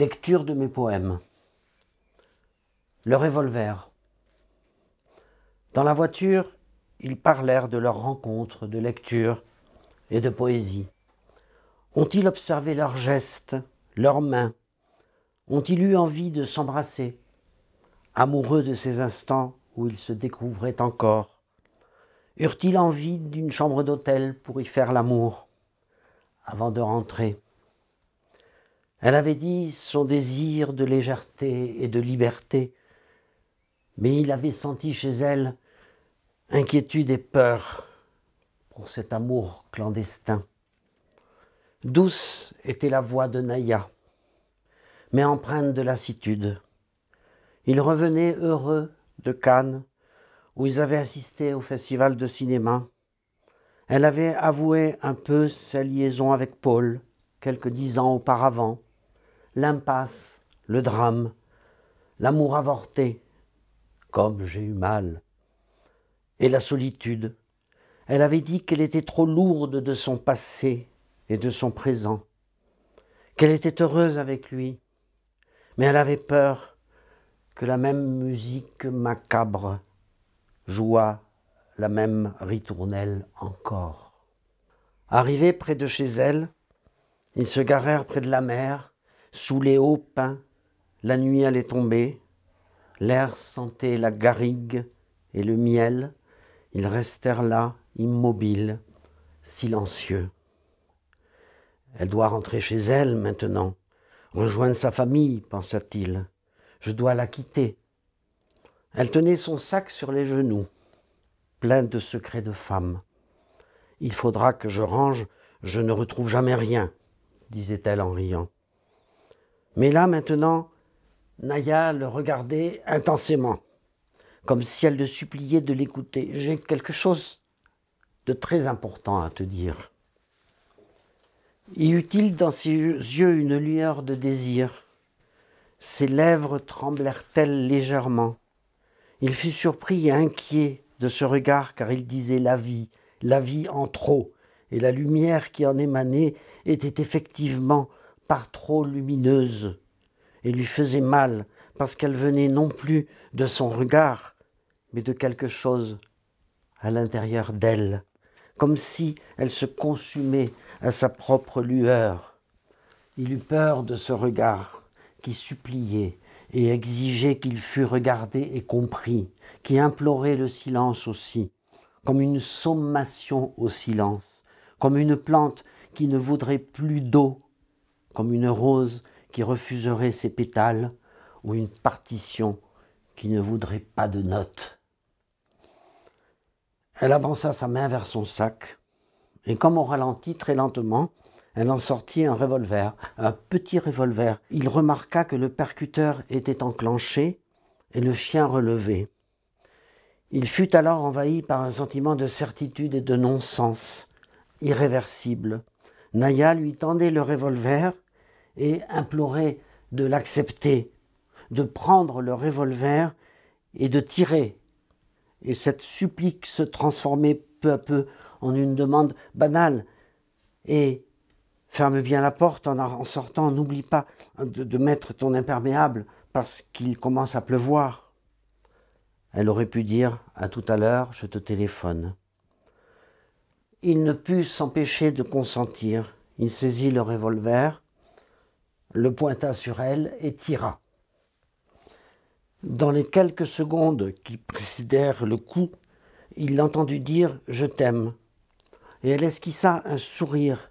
Lecture de mes poèmes. Le revolver. Dans la voiture, ils parlèrent de leur rencontre, de lecture et de poésie. Ont-ils observé leurs gestes, leurs mains Ont-ils eu envie de s'embrasser, amoureux de ces instants où ils se découvraient encore Eurent-ils envie d'une chambre d'hôtel pour y faire l'amour avant de rentrer elle avait dit son désir de légèreté et de liberté, mais il avait senti chez elle inquiétude et peur pour cet amour clandestin. Douce était la voix de Naya, mais empreinte de lassitude. Il revenait heureux de Cannes, où ils avaient assisté au festival de cinéma. Elle avait avoué un peu sa liaison avec Paul, quelques dix ans auparavant, l'impasse, le drame, l'amour avorté, comme j'ai eu mal, et la solitude. Elle avait dit qu'elle était trop lourde de son passé et de son présent, qu'elle était heureuse avec lui, mais elle avait peur que la même musique macabre jouât la même ritournelle encore. Arrivés près de chez elle, ils se garèrent près de la mer, sous les hauts pins, la nuit allait tomber, l'air sentait la garrigue et le miel, ils restèrent là, immobiles, silencieux. Elle doit rentrer chez elle maintenant, rejoindre sa famille, pensa-t-il. Je dois la quitter. Elle tenait son sac sur les genoux, plein de secrets de femme. Il faudra que je range, je ne retrouve jamais rien, disait-elle en riant. Mais là, maintenant, Naya le regardait intensément, comme si elle le suppliait de l'écouter. J'ai quelque chose de très important à te dire. Y eut-il dans ses yeux une lueur de désir Ses lèvres tremblèrent-elles légèrement Il fut surpris et inquiet de ce regard car il disait la vie, la vie en trop, et la lumière qui en émanait était effectivement trop lumineuse et lui faisait mal parce qu'elle venait non plus de son regard, mais de quelque chose à l'intérieur d'elle, comme si elle se consumait à sa propre lueur. Il eut peur de ce regard qui suppliait et exigeait qu'il fût regardé et compris, qui implorait le silence aussi, comme une sommation au silence, comme une plante qui ne voudrait plus d'eau comme une rose qui refuserait ses pétales ou une partition qui ne voudrait pas de notes. Elle avança sa main vers son sac, et comme on ralentit très lentement, elle en sortit un revolver, un petit revolver. Il remarqua que le percuteur était enclenché et le chien relevé. Il fut alors envahi par un sentiment de certitude et de non-sens, irréversible, Naya lui tendait le revolver et implorait de l'accepter, de prendre le revolver et de tirer. Et cette supplique se transformait peu à peu en une demande banale. Et ferme bien la porte en, sortant, n'oublie pas de, de mettre ton imperméable parce qu'il commence à pleuvoir. Elle aurait pu dire à tout à l'heure, je te téléphone. Il ne put s'empêcher de consentir. Il saisit le revolver, le pointa sur elle et tira. Dans les quelques secondes qui précédèrent le coup, il l'entendit dire ⁇ Je t'aime ⁇ et elle esquissa un sourire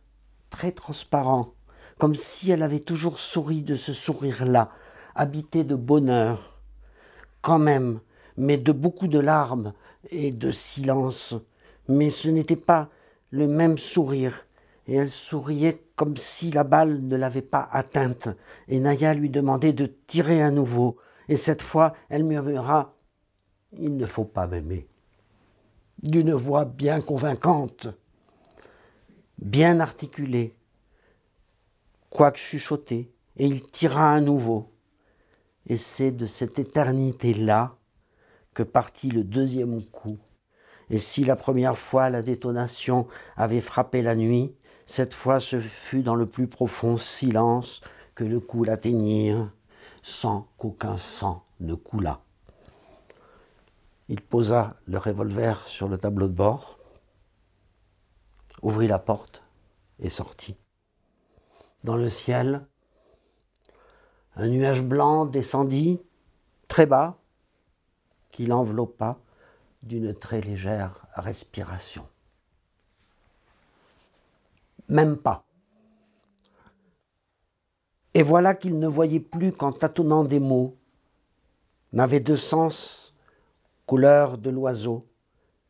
très transparent, comme si elle avait toujours souri de ce sourire-là, habité de bonheur, quand même, mais de beaucoup de larmes et de silence. Mais ce n'était pas le même sourire, et elle souriait comme si la balle ne l'avait pas atteinte, et Naya lui demandait de tirer à nouveau, et cette fois elle murmura Il ne faut pas m'aimer, d'une voix bien convaincante, bien articulée, quoique chuchotée, et il tira à nouveau. Et c'est de cette éternité-là que partit le deuxième coup et si la première fois la détonation avait frappé la nuit, cette fois ce fut dans le plus profond silence que le coup l'atteignit, sans qu'aucun sang ne coulât. Il posa le revolver sur le tableau de bord, ouvrit la porte et sortit. Dans le ciel, un nuage blanc descendit très bas, qui l'enveloppa d'une très légère respiration. Même pas. Et voilà qu'il ne voyait plus qu'en tâtonnant des mots, n'avait de sens, couleur de l'oiseau,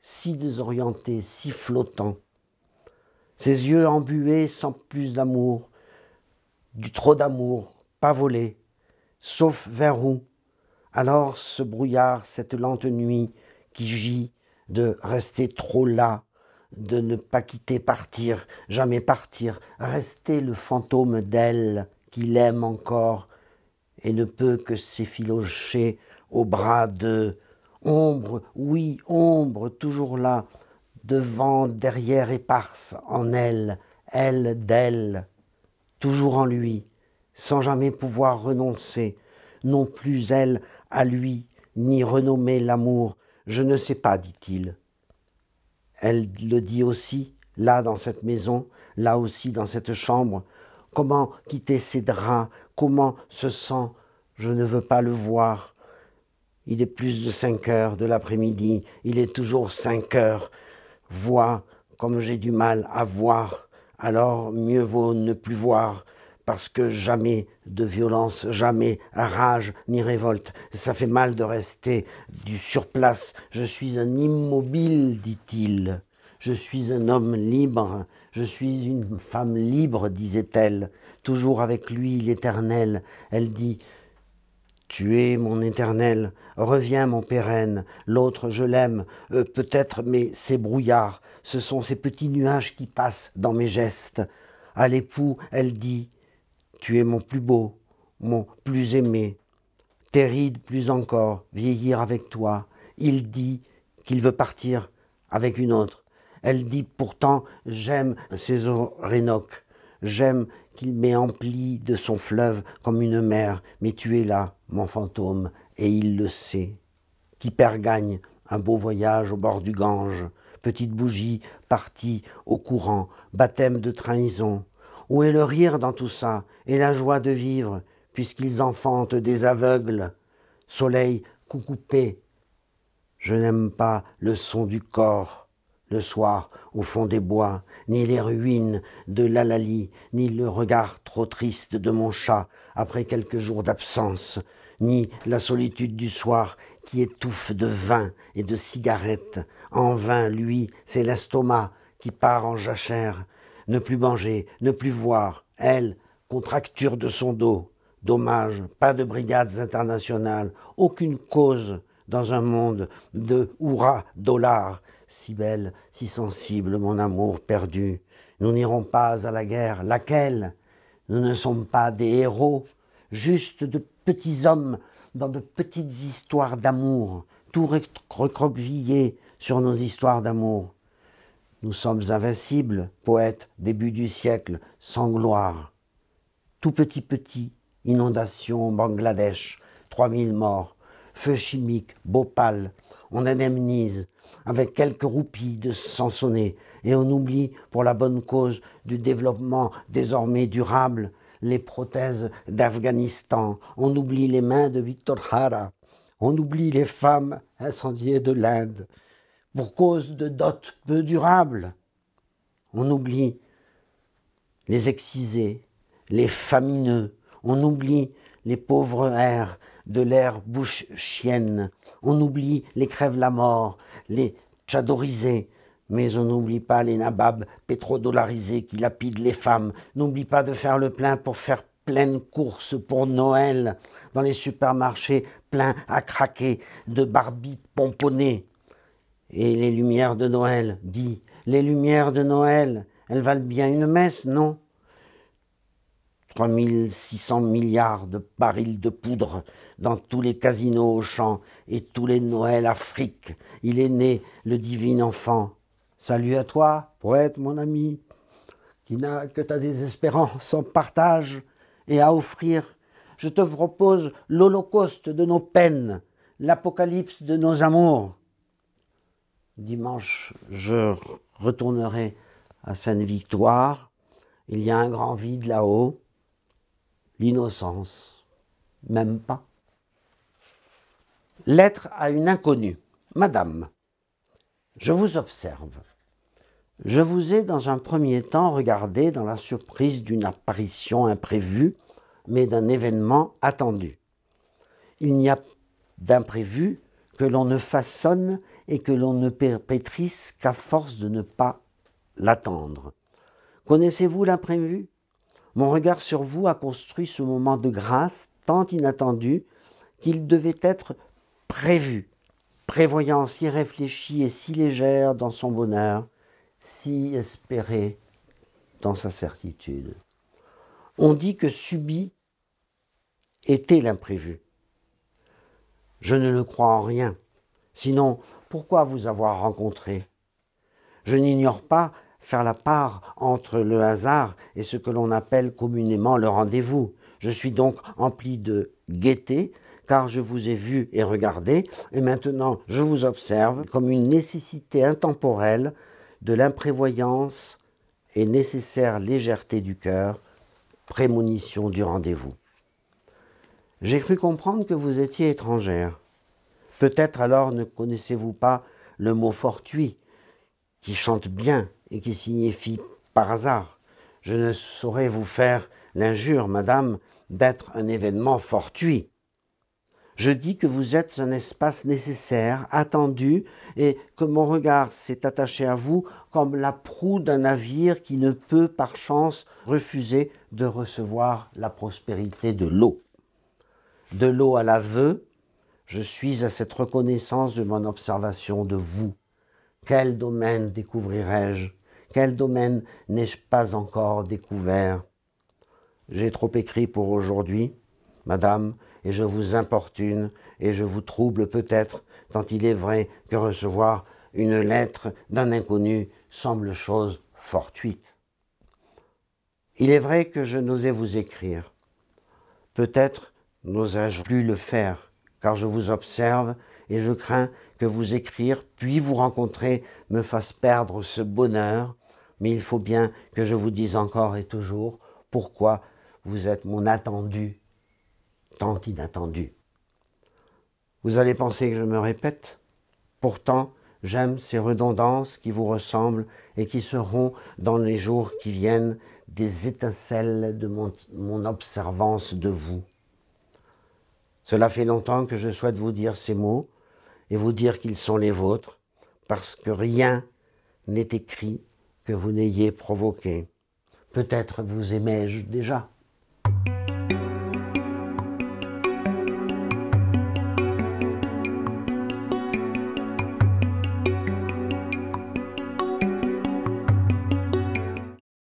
si désorienté, si flottant. Ses yeux embués sans plus d'amour, du trop d'amour, pas volé, sauf vers où. Alors ce brouillard, cette lente nuit, qui de rester trop là, de ne pas quitter partir, jamais partir, rester le fantôme d'elle qui l'aime encore et ne peut que s'effilocher au bras de ombre, oui, ombre, toujours là, devant, derrière, éparse, en elle, elle d'elle, toujours en lui, sans jamais pouvoir renoncer, non plus elle à lui, ni renommer l'amour, je ne sais pas, dit-il. Elle le dit aussi, là dans cette maison, là aussi dans cette chambre. Comment quitter ses draps Comment se sent Je ne veux pas le voir. Il est plus de cinq heures de l'après-midi, il est toujours cinq heures. Vois comme j'ai du mal à voir, alors mieux vaut ne plus voir parce que jamais de violence, jamais rage ni révolte. Ça fait mal de rester du surplace. Je suis un immobile, dit-il. Je suis un homme libre, je suis une femme libre, disait-elle, toujours avec lui, l'Éternel. Elle dit Tu es mon Éternel, reviens mon pérenne, l'autre je l'aime, euh, peut-être, mais c'est brouillards, ce sont ces petits nuages qui passent dans mes gestes. À l'époux, elle dit tu es mon plus beau, mon plus aimé. Tes rides plus encore, vieillir avec toi. Il dit qu'il veut partir avec une autre. Elle dit pourtant J'aime ses orénoques. j'aime qu'il m'ait empli de son fleuve comme une mer, mais tu es là, mon fantôme, et il le sait. Qui perd gagne un beau voyage au bord du Gange, petite bougie partie au courant, baptême de trahison, où est le rire dans tout ça, et la joie de vivre, puisqu'ils enfantent des aveugles Soleil coucoupé. Je n'aime pas le son du corps, le soir, au fond des bois, ni les ruines de l'Alali, ni le regard trop triste de mon chat après quelques jours d'absence, ni la solitude du soir qui étouffe de vin et de cigarettes. En vain, lui, c'est l'estomac qui part en jachère, ne plus manger, ne plus voir, elle, contracture de son dos, dommage, pas de brigades internationales, aucune cause dans un monde de hurrah dollars, si belle, si sensible, mon amour perdu. Nous n'irons pas à la guerre, laquelle Nous ne sommes pas des héros, juste de petits hommes dans de petites histoires d'amour, tout recroquevillé sur nos histoires d'amour. Nous sommes invincibles, poètes, début du siècle, sans gloire. Tout petit petit, inondation, Bangladesh, 3000 morts, feu chimique, Bhopal, on indemnise avec quelques roupies de sansonner et on oublie pour la bonne cause du développement désormais durable les prothèses d'Afghanistan, on oublie les mains de Victor Hara, on oublie les femmes incendiées de l'Inde pour cause de dot peu durable. On oublie les excisés, les famineux, on oublie les pauvres airs de l'air bouche chienne, on oublie les crèves-la-mort, les tchadorisés, mais on n'oublie pas les nababs pétrodollarisés qui lapident les femmes, n'oublie pas de faire le plein pour faire pleine course pour Noël, dans les supermarchés pleins à craquer de Barbie pomponnés. Et les lumières de Noël, dit, les lumières de Noël, elles valent bien une messe, non 3600 milliards de barils de poudre dans tous les casinos aux champs et tous les Noëls Afrique. Il est né le divin enfant. Salut à toi, poète mon ami, qui n'a que ta désespérance en partage et à offrir. Je te propose l'Holocauste de nos peines, l'Apocalypse de nos amours. Dimanche, je retournerai à Sainte-Victoire. Il y a un grand vide là-haut. L'innocence. Même pas. Lettre à une inconnue. Madame, je vous observe. Je vous ai dans un premier temps regardé dans la surprise d'une apparition imprévue, mais d'un événement attendu. Il n'y a d'imprévu que l'on ne façonne et que l'on ne perpétrisse qu'à force de ne pas l'attendre. Connaissez-vous l'imprévu Mon regard sur vous a construit ce moment de grâce tant inattendu qu'il devait être prévu. prévoyant si réfléchi et si légère dans son bonheur, si espéré dans sa certitude. On dit que subi était l'imprévu. Je ne le crois en rien, sinon pourquoi vous avoir rencontré Je n'ignore pas faire la part entre le hasard et ce que l'on appelle communément le rendez-vous. Je suis donc empli de gaieté, car je vous ai vu et regardé, et maintenant je vous observe comme une nécessité intemporelle de l'imprévoyance et nécessaire légèreté du cœur, prémonition du rendez-vous. J'ai cru comprendre que vous étiez étrangère. Peut-être alors ne connaissez-vous pas le mot fortuit, qui chante bien et qui signifie par hasard. Je ne saurais vous faire l'injure, madame, d'être un événement fortuit. Je dis que vous êtes un espace nécessaire, attendu, et que mon regard s'est attaché à vous comme la proue d'un navire qui ne peut par chance refuser de recevoir la prospérité de l'eau. De l'eau à l'aveu, je suis à cette reconnaissance de mon observation de vous. Quel domaine découvrirai-je Quel domaine n'ai-je pas encore découvert J'ai trop écrit pour aujourd'hui, Madame, et je vous importune, et je vous trouble peut-être, tant il est vrai que recevoir une lettre d'un inconnu semble chose fortuite. Il est vrai que je n'osais vous écrire. Peut-être nosais je plus le faire car je vous observe et je crains que vous écrire puis vous rencontrer me fasse perdre ce bonheur, mais il faut bien que je vous dise encore et toujours pourquoi vous êtes mon attendu, tant inattendu. Vous allez penser que je me répète, pourtant j'aime ces redondances qui vous ressemblent et qui seront dans les jours qui viennent des étincelles de mon, mon observance de vous. Cela fait longtemps que je souhaite vous dire ces mots et vous dire qu'ils sont les vôtres, parce que rien n'est écrit que vous n'ayez provoqué. Peut-être vous aimais-je déjà.